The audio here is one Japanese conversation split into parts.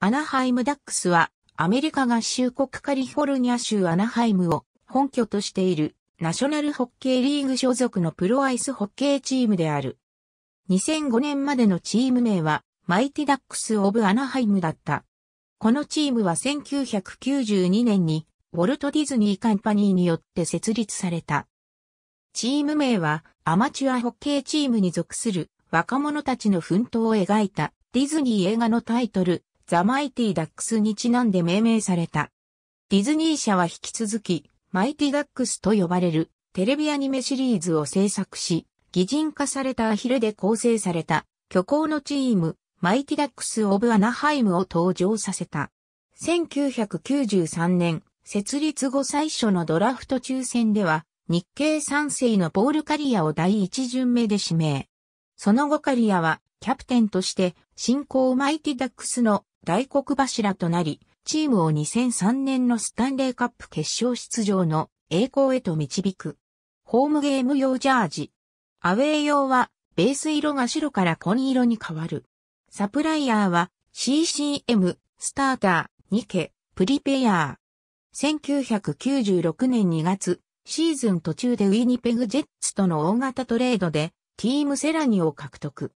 アナハイムダックスは、アメリカ合衆国カリフォルニア州アナハイムを本拠としているナショナルホッケーリーグ所属のプロアイスホッケーチームである。2005年までのチーム名はマイティダックス・オブ・アナハイムだった。このチームは1992年にウォルト・ディズニー・カンパニーによって設立された。チーム名はアマチュアホッケーチームに属する若者たちの奮闘を描いたディズニー映画のタイトルザ・マイティ・ダックスにちなんで命名された。ディズニー社は引き続き、マイティ・ダックスと呼ばれるテレビアニメシリーズを制作し、擬人化されたアヒルで構成された虚構のチーム、マイティダックス・オブ・アナハイムを登場させた。1993年、設立後最初のドラフト抽選では、日系三世のポール・カリアを第一巡目で指名。その後カリアは、キャプテンとして、新興マイティダックスの大黒柱となり、チームを2003年のスタンレーカップ決勝出場の栄光へと導く。ホームゲーム用ジャージ。アウェー用は、ベース色が白から紺色に変わる。サプライヤーは、CCM、スターター、ニケ、プリペヤー。1996年2月、シーズン途中でウィニペグジェッツとの大型トレードで、ティームセラニを獲得。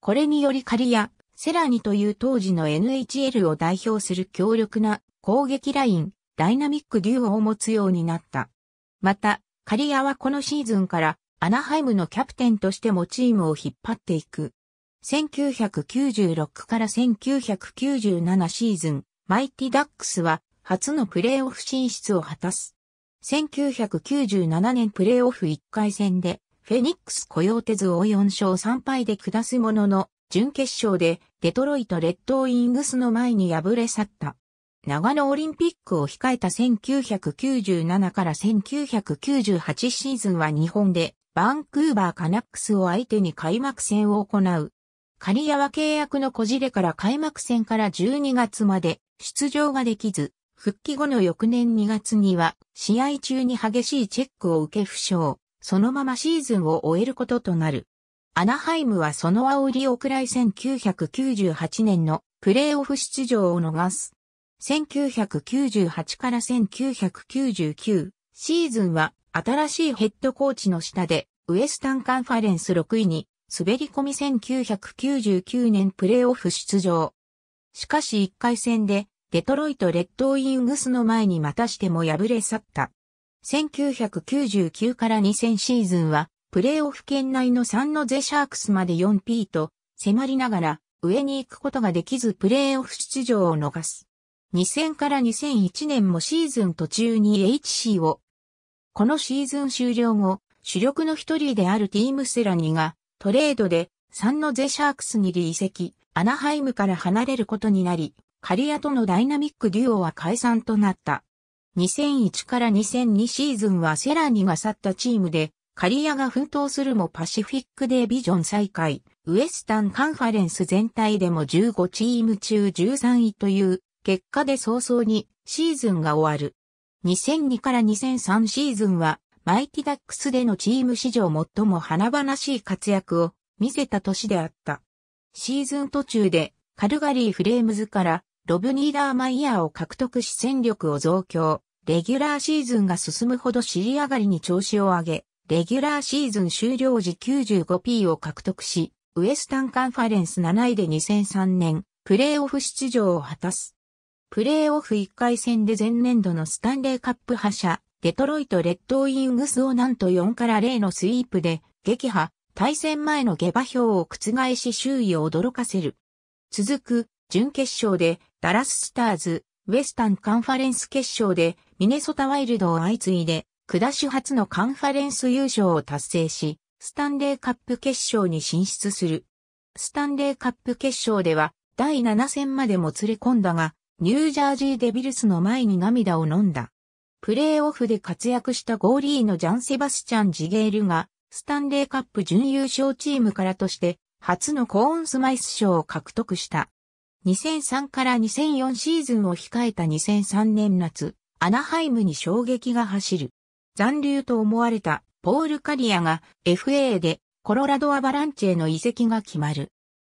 これによりカリア、セラニという当時の NHL を代表する強力な攻撃ライン、ダイナミックデュオを持つようになった。また、カリアはこのシーズンからアナハイムのキャプテンとしてもチームを引っ張っていく。1996から1997シーズン、マイティダックスは初のプレーオフ進出を果たす。1997年プレーオフ1回戦で、フェニックス雇用手図を4勝3敗で下すものの、準決勝でデトロイト・レッドウィングスの前に敗れ去った。長野オリンピックを控えた1997から1998シーズンは日本でバンクーバーカナックスを相手に開幕戦を行う。仮谷は契約のこじれから開幕戦から12月まで出場ができず、復帰後の翌年2月には試合中に激しいチェックを受け負傷、そのままシーズンを終えることとなる。アナハイムはその煽りをくらい1998年のプレーオフ出場を逃す。1998から1999シーズンは新しいヘッドコーチの下でウエスタンカンファレンス6位に滑り込み1999年プレーオフ出場。しかし1回戦でデトロイト・レッドウィングスの前にまたしても敗れ去った。1999から2000シーズンはプレーオフ圏内の3のゼシャークスまで 4P と迫りながら上に行くことができずプレーオフ出場を逃す。2000から2001年もシーズン途中に HC を。このシーズン終了後、主力の一人であるティームセラニがトレードで3のゼシャークスに離席、アナハイムから離れることになり、カリアとのダイナミックデュオは解散となった。2001から2002シーズンはセラニが去ったチームでカリアが奮闘するもパシフィックデービジョン再開、ウエスタンカンファレンス全体でも15チーム中13位という結果で早々にシーズンが終わる。2002から2003シーズンはマイティダックスでのチーム史上最も華々しい活躍を見せた年であった。シーズン途中でカルガリーフレームズからロブ・ニーダーマイヤーを獲得し戦力を増強。レギュラーシーズンが進むほど尻上がりに調子を上げ、レギュラーシーズン終了時 95P を獲得し、ウエスタンカンファレンス7位で2003年、プレーオフ出場を果たす。プレーオフ1回戦で前年度のスタンレーカップ覇者、デトロイト・レッドウィングスをなんと4から0のスイープで撃破、対戦前の下馬評を覆し周囲を驚かせる。続く、準決勝でダラス・スターズ、ウェスタンカンファレンス決勝でミネソタ・ワイルドを相次いで下手初のカンファレンス優勝を達成し、スタンレーカップ決勝に進出する。スタンレーカップ決勝では第7戦までもつれ込んだが、ニュージャージーデビルスの前に涙を飲んだ。プレーオフで活躍したゴーリーのジャン・セバスチャン・ジゲールが、スタンレーカップ準優勝チームからとして、初のコーンスマイス賞を獲得した。2003から2004シーズンを控えた2003年夏、アナハイムに衝撃が走る。残留と思われたポール・カリアが FA でコロラド・アバランチへの移籍が決まる。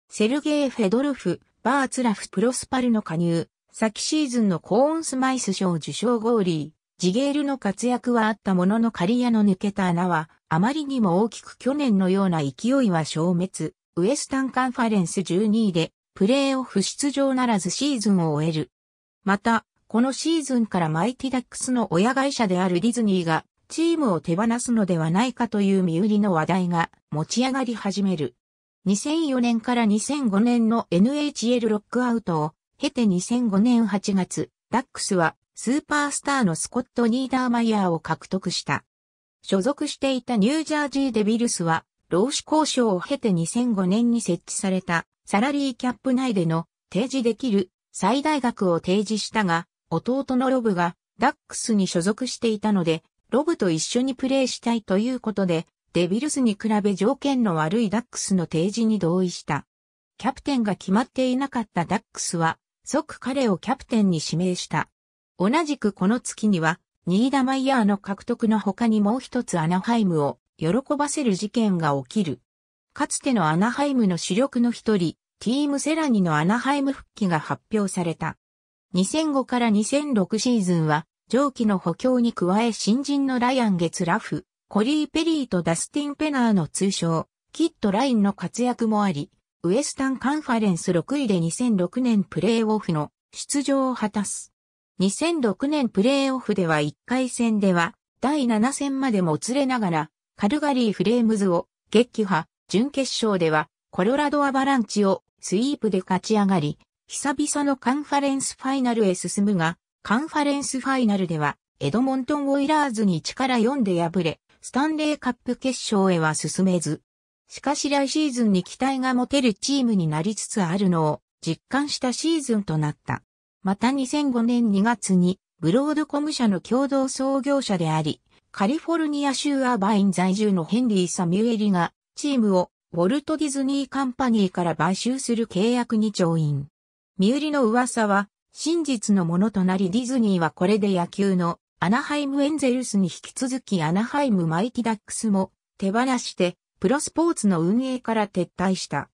セルゲイ・フェドルフ、バーツラフ・プロスパルの加入、先シーズンのコーンスマイス賞受賞ゴーリー、ジゲールの活躍はあったもののカリアの抜けた穴は、あまりにも大きく去年のような勢いは消滅、ウエスタンカンファレンス12位で、プレーオフ出場ならずシーズンを終える。また、このシーズンからマイティダックスの親会社であるディズニーがチームを手放すのではないかという身売りの話題が持ち上がり始める。2004年から2005年の NHL ロックアウトを経て2005年8月、ダックスはスーパースターのスコット・ニーダーマイヤーを獲得した。所属していたニュージャージーデビルスは、労使交渉を経て2005年に設置されたサラリーキャップ内での提示できる最大額を提示したが、弟のロブがダックスに所属していたので、ロブと一緒にプレーしたいということで、デビルスに比べ条件の悪いダックスの提示に同意した。キャプテンが決まっていなかったダックスは、即彼をキャプテンに指名した。同じくこの月には、ニーダマイヤーの獲得の他にもう一つアナハイムを喜ばせる事件が起きる。かつてのアナハイムの主力の一人、ティームセラニのアナハイム復帰が発表された。2005から2006シーズンは上記の補強に加え新人のライアン・ゲツラフ、コリー・ペリーとダスティン・ペナーの通称、キット・ラインの活躍もあり、ウエスタンカンファレンス6位で2006年プレーオフの出場を果たす。2006年プレーオフでは1回戦では第7戦までもつれながらカルガリーフレームズを撃破、準決勝ではコロラドアバランチをスイープで勝ち上がり、久々のカンファレンスファイナルへ進むが、カンファレンスファイナルでは、エドモントン・オイラーズに力4で敗れ、スタンレーカップ決勝へは進めず。しかし来シーズンに期待が持てるチームになりつつあるのを実感したシーズンとなった。また2005年2月にブロードコム社の共同創業者であり、カリフォルニア州アーバイン在住のヘンリー・サミュエリがチームをウォルト・ディズニー・カンパニーから買収する契約に調印。ュエリの噂は真実のものとなりディズニーはこれで野球のアナハイムエンゼルスに引き続きアナハイムマイティダックスも手放してプロスポーツの運営から撤退した。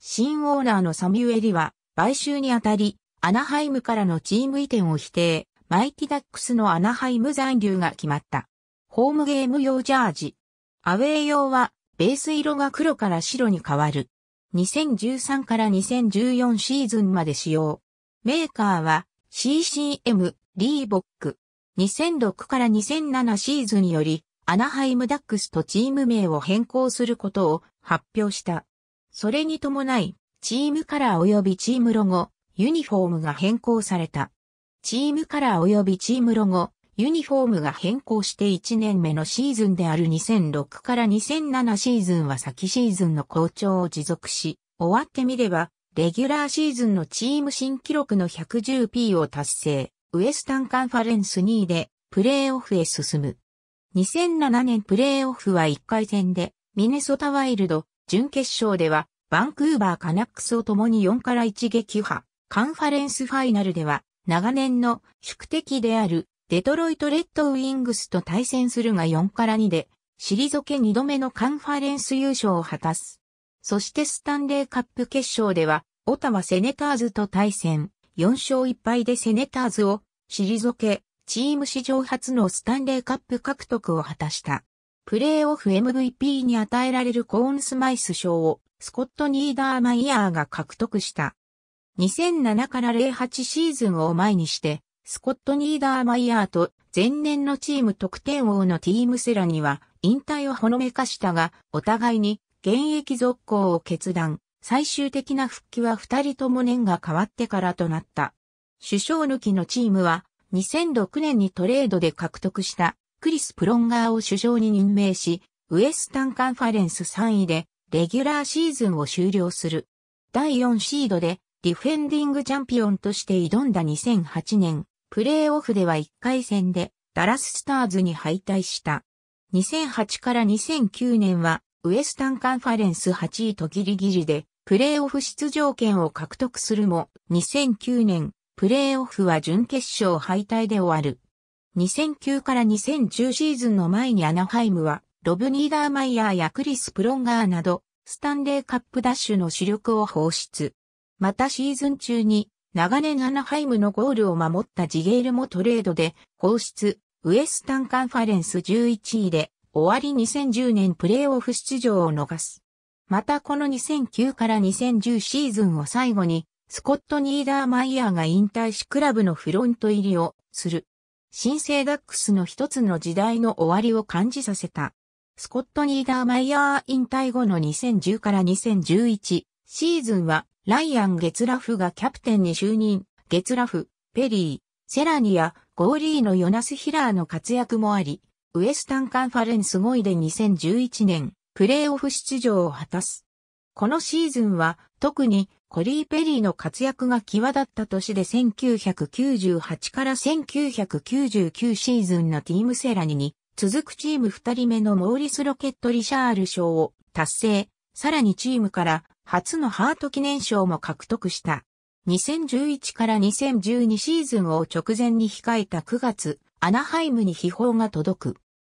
新オーナーのサミュエリは買収にあたりアナハイムからのチーム移転を否定。マイティダックスのアナハイム残留が決まった。ホームゲーム用ジャージ。アウェイ用は、ベース色が黒から白に変わる。2013から2014シーズンまで使用。メーカーは CCM リーボック2006から2007シーズンよりアナハイムダックスとチーム名を変更することを発表した。それに伴い、チームカラー及びチームロゴ、ユニフォームが変更された。チームカラー及びチームロゴ、ユニフォームが変更して1年目のシーズンである2006から2007シーズンは先シーズンの好調を持続し、終わってみれば、レギュラーシーズンのチーム新記録の 110P を達成、ウエスタンカンファレンス2位でプレーオフへ進む。2007年プレーオフは1回戦で、ミネソタワイルド、準決勝では、バンクーバーカナックスを共に4から1撃破、カンファレンスファイナルでは、長年の宿敵である、デトロイトレッドウィングスと対戦するが4から2で、退け2度目のカンファレンス優勝を果たす。そしてスタンレーカップ決勝では、オタはセネターズと対戦、4勝1敗でセネターズを退け、チーム史上初のスタンレーカップ獲得を果たした。プレーオフ MVP に与えられるコーンスマイス賞をスコット・ニーダーマイヤーが獲得した。2007から08シーズンを前にして、スコット・ニーダーマイヤーと前年のチーム得点王のティームセラには引退をほのめかしたが、お互いに現役続行を決断。最終的な復帰は二人とも年が変わってからとなった。首相抜きのチームは2006年にトレードで獲得したクリス・プロンガーを首相に任命し、ウエスタンカンファレンス3位でレギュラーシーズンを終了する。第4シードでディフェンディングチャンピオンとして挑んだ2008年、プレーオフでは1回戦でダラススターズに敗退した。2008から2009年はウエスタンカンファレンス8位とギリギリでプレーオフ出場権を獲得するも、2009年、プレーオフは準決勝敗退で終わる。2009から2010シーズンの前にアナハイムは、ロブ・ニーダーマイヤーやクリス・プロンガーなど、スタンレーカップダッシュの主力を放出。またシーズン中に、長年アナハイムのゴールを守ったジゲールもトレードで放出、ウエスタンカンファレンス11位で、終わり2010年プレーオフ出場を逃す。またこの2009から2010シーズンを最後に、スコット・ニーダーマイヤーが引退しクラブのフロント入りをする。新生ダックスの一つの時代の終わりを感じさせた。スコット・ニーダーマイヤー引退後の2010から2011シーズンは、ライアン・ゲツラフがキャプテンに就任、ゲツラフ、ペリー、セラニア、ゴーリーのヨナス・ヒラーの活躍もあり、ウエスタンカンファレンス5位で2011年、プレーオフ出場を果たす。このシーズンは特にコリー・ペリーの活躍が際立った年で1998から1999シーズンのティームセラニに続くチーム二人目のモーリス・ロケット・リシャール賞を達成、さらにチームから初のハート記念賞も獲得した。2011から2012シーズンを直前に控えた9月、アナハイムに秘宝が届く。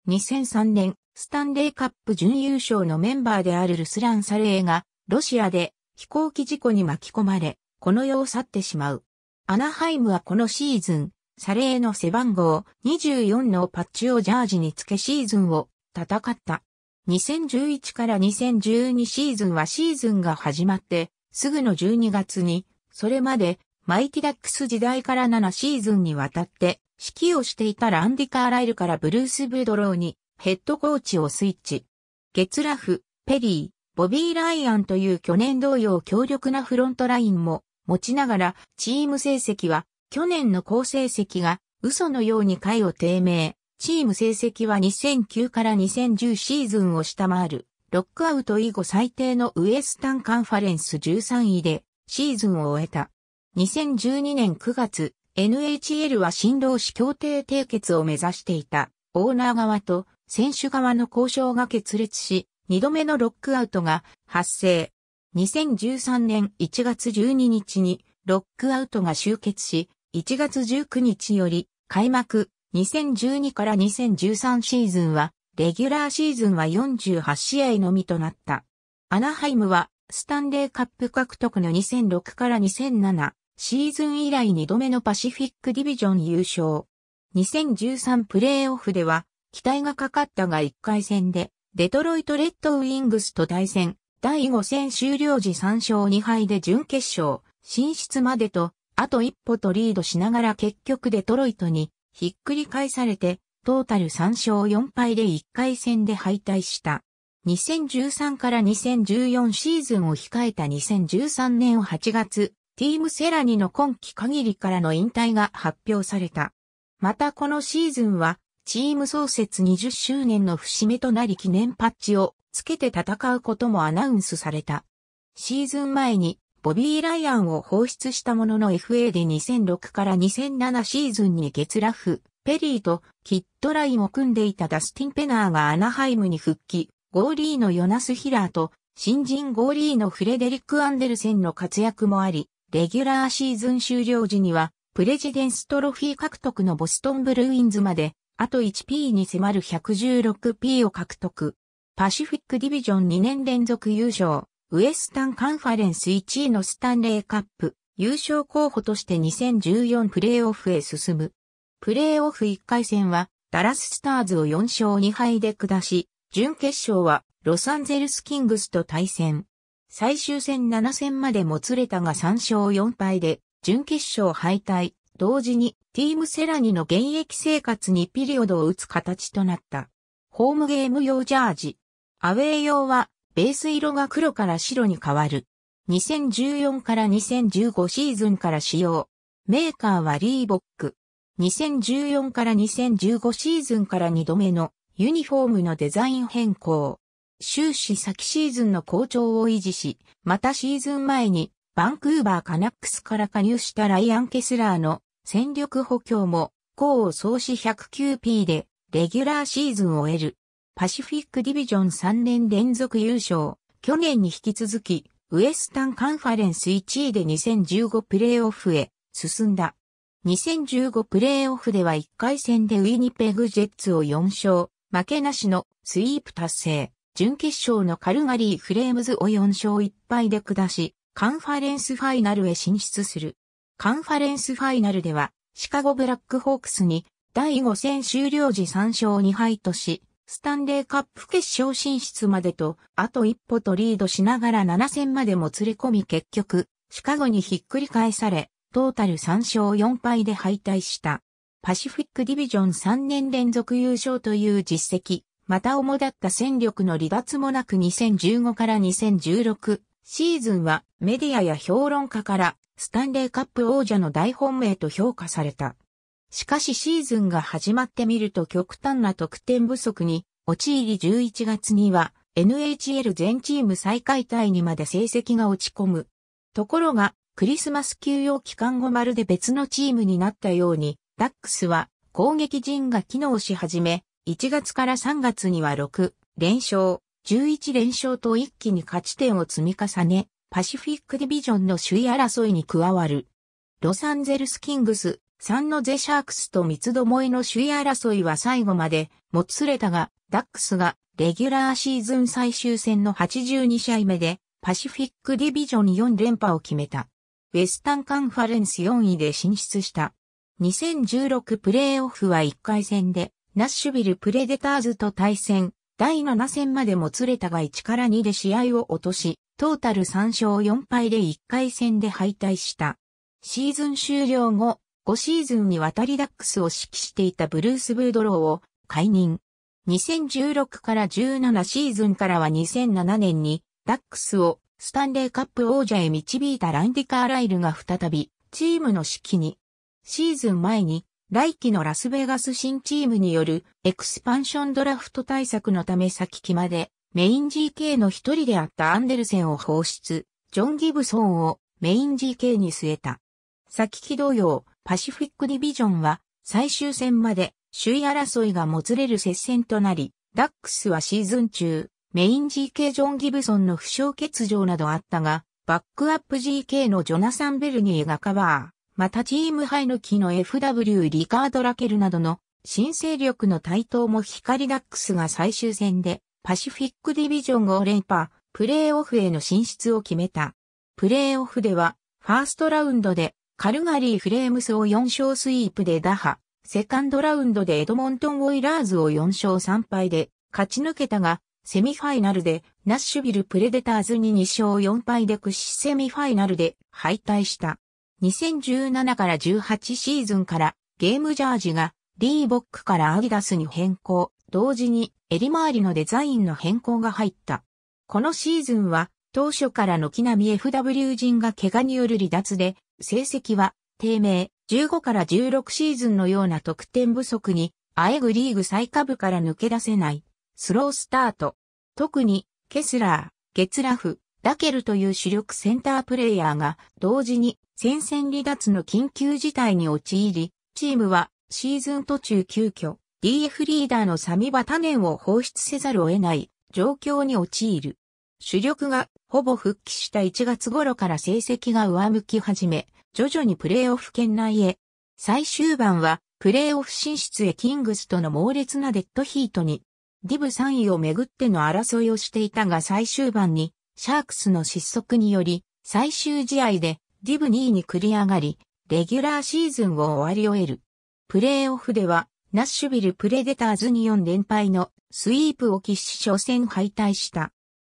2003年、スタンレーカップ準優勝のメンバーであるルスラン・サレーが、ロシアで飛行機事故に巻き込まれ、この世を去ってしまう。アナハイムはこのシーズン、サレーの背番号24のパッチをジャージにつけシーズンを戦った。2011から2012シーズンはシーズンが始まって、すぐの12月に、それまでマイティダックス時代から7シーズンにわたって指揮をしていたランディ・カーライルからブルース・ブードローにヘッドコーチをスイッチ。ゲツラフ、ペリー、ボビー・ライアンという去年同様強力なフロントラインも持ちながらチーム成績は去年の好成績が嘘のように回を低迷。チーム成績は2009から2010シーズンを下回る。ロックアウト以後最低のウエスタンカンファレンス13位でシーズンを終えた。2012年9月、NHL は新労使協定締結を目指していたオーナー側と選手側の交渉が決裂し、二度目のロックアウトが発生。2013年1月12日にロックアウトが終結し、1月19日より開幕2012から2013シーズンは、レギュラーシーズンは48試合のみとなった。アナハイムはスタンレーカップ獲得の2006から2007シーズン以来2度目のパシフィックディビジョン優勝。2013プレーオフでは期待がかかったが1回戦で、デトロイト・レッドウィングスと対戦、第5戦終了時3勝2敗で準決勝、進出までと、あと一歩とリードしながら結局デトロイトにひっくり返されて、トータル3勝4敗で1回戦で敗退した。2013から2014シーズンを控えた2013年8月、ティームセラニの今季限りからの引退が発表された。またこのシーズンはチーム創設20周年の節目となり記念パッチをつけて戦うこともアナウンスされた。シーズン前にボビー・ライアンを放出したものの FA で2006から2007シーズンに月ラフ、ペリーとキッドラインを組んでいたダスティン・ペナーがアナハイムに復帰、ゴーリーのヨナス・ヒラーと新人ゴーリーのフレデリック・アンデルセンの活躍もあり、レギュラーシーズン終了時にはプレジデンストロフィー獲得のボストンブルーインズまであと 1P に迫る 116P を獲得。パシフィックディビジョン2年連続優勝、ウエスタンカンファレンス1位のスタンレーカップ、優勝候補として2014プレーオフへ進む。プレーオフ1回戦は、ダラススターズを4勝2敗で下し、準決勝は、ロサンゼルスキングスと対戦。最終戦7戦までもつれたが3勝4敗で、準決勝敗退。同時にティームセラニの現役生活にピリオドを打つ形となった。ホームゲーム用ジャージ。アウェイ用はベース色が黒から白に変わる。2014から2015シーズンから使用。メーカーはリーボック。2014から2015シーズンから2度目のユニフォームのデザイン変更。終始先シーズンの好調を維持し、またシーズン前にバンクーバーカナックスから加入したライアン・ケスラーの戦力補強も、高を創始 109P で、レギュラーシーズンを得る。パシフィックディビジョン3年連続優勝。去年に引き続き、ウエスタンカンファレンス1位で2015プレイオフへ進んだ。2015プレイオフでは1回戦でウィニペグジェッツを4勝、負けなしのスイープ達成。準決勝のカルガリーフレームズを4勝1敗で下し、カンファレンスファイナルへ進出する。カンファレンスファイナルでは、シカゴブラックホークスに第5戦終了時3勝2敗とし、スタンレーカップ決勝進出までと、あと一歩とリードしながら7戦までも連れ込み結局、シカゴにひっくり返され、トータル3勝4敗で敗退した。パシフィックディビジョン3年連続優勝という実績、また主だった戦力の離脱もなく2015から2016シーズンはメディアや評論家からスタンレーカップ王者の大本命と評価された。しかしシーズンが始まってみると極端な得点不足に陥り11月には NHL 全チーム最下位タイにまで成績が落ち込む。ところがクリスマス休養期間後まるで別のチームになったようにダックスは攻撃陣が機能し始め1月から3月には6連勝11連勝と一気に勝ち点を積み重ね、パシフィックディビジョンの首位争いに加わる。ロサンゼルスキングス、サンノゼシャークスと三つどもえの首位争いは最後まで、もつれたが、ダックスが、レギュラーシーズン最終戦の82試合目で、パシフィックディビジョン4連覇を決めた。ウェスタンカンファレンス4位で進出した。2016プレーオフは1回戦で、ナッシュビルプレデターズと対戦、第7戦までもつれたが1から2で試合を落とし、トータル3勝4敗で1回戦で敗退した。シーズン終了後、5シーズンにわたりダックスを指揮していたブルース・ブードローを解任。2016から17シーズンからは2007年にダックスをスタンレーカップ王者へ導いたランディ・カーライルが再びチームの指揮に。シーズン前に来季のラスベガス新チームによるエクスパンションドラフト対策のため先期までメイン GK の一人であったアンデルセンを放出、ジョン・ギブソンをメイン GK に据えた。先期同様、パシフィックディビジョンは最終戦まで首位争いがもつれる接戦となり、ダックスはシーズン中、メイン GK ジョン・ギブソンの負傷欠場などあったが、バックアップ GK のジョナサン・ベルニーがカバー。またチームハイの木の FW リカード・ラケルなどの新勢力の台頭も光ダックスが最終戦でパシフィックディビジョン5連覇、プレーオフへの進出を決めた。プレーオフではファーストラウンドでカルガリー・フレームスを4勝スイープで打破、セカンドラウンドでエドモントン・オイラーズを4勝3敗で勝ち抜けたが、セミファイナルでナッシュビル・プレデターズに2勝4敗で屈しセミファイナルで敗退した。2017から18シーズンからゲームジャージがリーボックからアディダスに変更、同時に襟回りのデザインの変更が入った。このシーズンは当初からの並み FW 陣が怪我による離脱で、成績は低迷15から16シーズンのような得点不足に、あえぐリーグ最下部から抜け出せない、スロースタート。特に、ケスラー、ゲツラフ、ダケルという主力センタープレイヤーが同時に戦線離脱の緊急事態に陥り、チームはシーズン途中急遽 DF リーダーのサミバタネンを放出せざるを得ない状況に陥る。主力がほぼ復帰した1月頃から成績が上向き始め、徐々にプレーオフ圏内へ。最終盤はプレーオフ進出へキングスとの猛烈なデッドヒートに、ディブ3位をめぐっての争いをしていたが最終盤にシャークスの失速により最終試合でディブ2位に繰り上がり、レギュラーシーズンを終わり終える。プレーオフでは、ナッシュビル・プレデターズに4連敗のスイープを喫し初戦敗退した。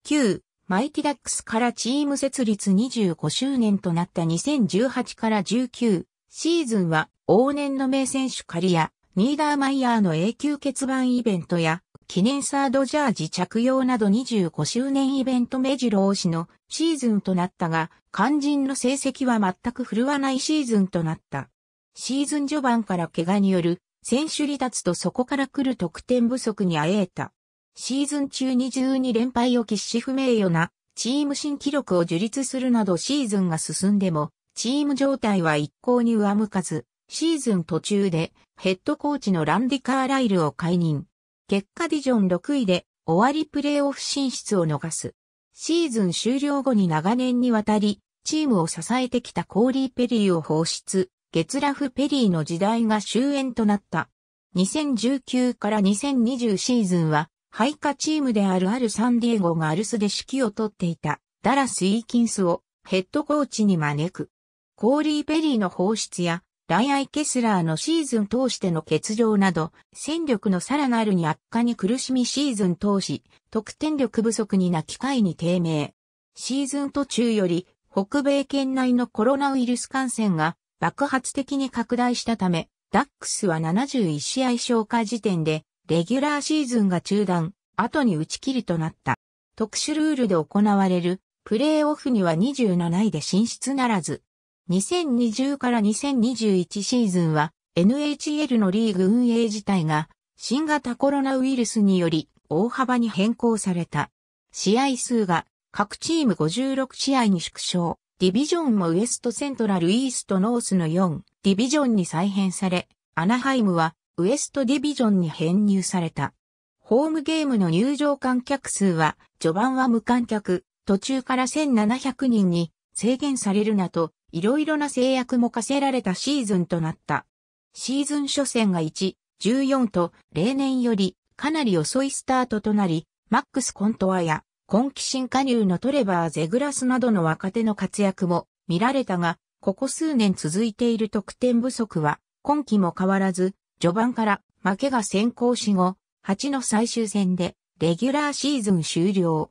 9、マイティダックスからチーム設立25周年となった2018から19シーズンは往年の名選手カリア、ニーダーマイヤーの永久欠番イベントや記念サードジャージ着用など25周年イベント目白押しのシーズンとなったが、肝心の成績は全く振るわないシーズンとなった。シーズン序盤から怪我による選手離脱とそこから来る得点不足にあえた。シーズン中に12連敗を喫し不名誉なチーム新記録を樹立するなどシーズンが進んでも、チーム状態は一向に上向かず、シーズン途中でヘッドコーチのランディ・カーライルを解任。結果ディジョン6位で終わりプレーオフ進出を逃す。シーズン終了後に長年にわたり、チームを支えてきたコーリー・ペリーを放出、ゲツラフ・ペリーの時代が終焉となった。2019から2020シーズンは、配下チームであるあるサンディエゴがアルスで指揮を取っていた、ダラス・イーキンスをヘッドコーチに招く。コーリー・ペリーの放出や、ライアイ・ケスラーのシーズン通しての欠場など、戦力のさらなるに悪化に苦しみシーズン通し、得点力不足にな機会に低迷。シーズン途中より、北米圏内のコロナウイルス感染が爆発的に拡大したため、ダックスは71試合消化時点で、レギュラーシーズンが中断、後に打ち切りとなった。特殊ルールで行われる、プレーオフには27位で進出ならず、2020から2021シーズンは NHL のリーグ運営自体が新型コロナウイルスにより大幅に変更された。試合数が各チーム56試合に縮小。ディビジョンもウエストセントラルイーストノースの4ディビジョンに再編され、アナハイムはウエストディビジョンに編入された。ホームゲームの入場観客数は序盤は無観客、途中から1700人に制限されるなど、いろいろな制約も課せられたシーズンとなった。シーズン初戦が1、14と例年よりかなり遅いスタートとなり、マックス・コントワや今季新加入のトレバー・ゼグラスなどの若手の活躍も見られたが、ここ数年続いている得点不足は今季も変わらず、序盤から負けが先行し後、8の最終戦でレギュラーシーズン終了。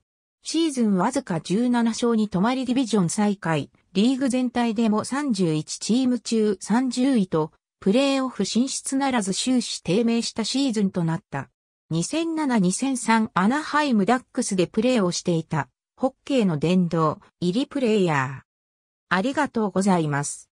シーズンわずか17勝に止まりディビジョン再開、リーグ全体でも31チーム中30位と、プレーオフ進出ならず終始低迷したシーズンとなった。2007-2003アナハイムダックスでプレーをしていた、ホッケーの殿堂、入りプレイヤー。ありがとうございます。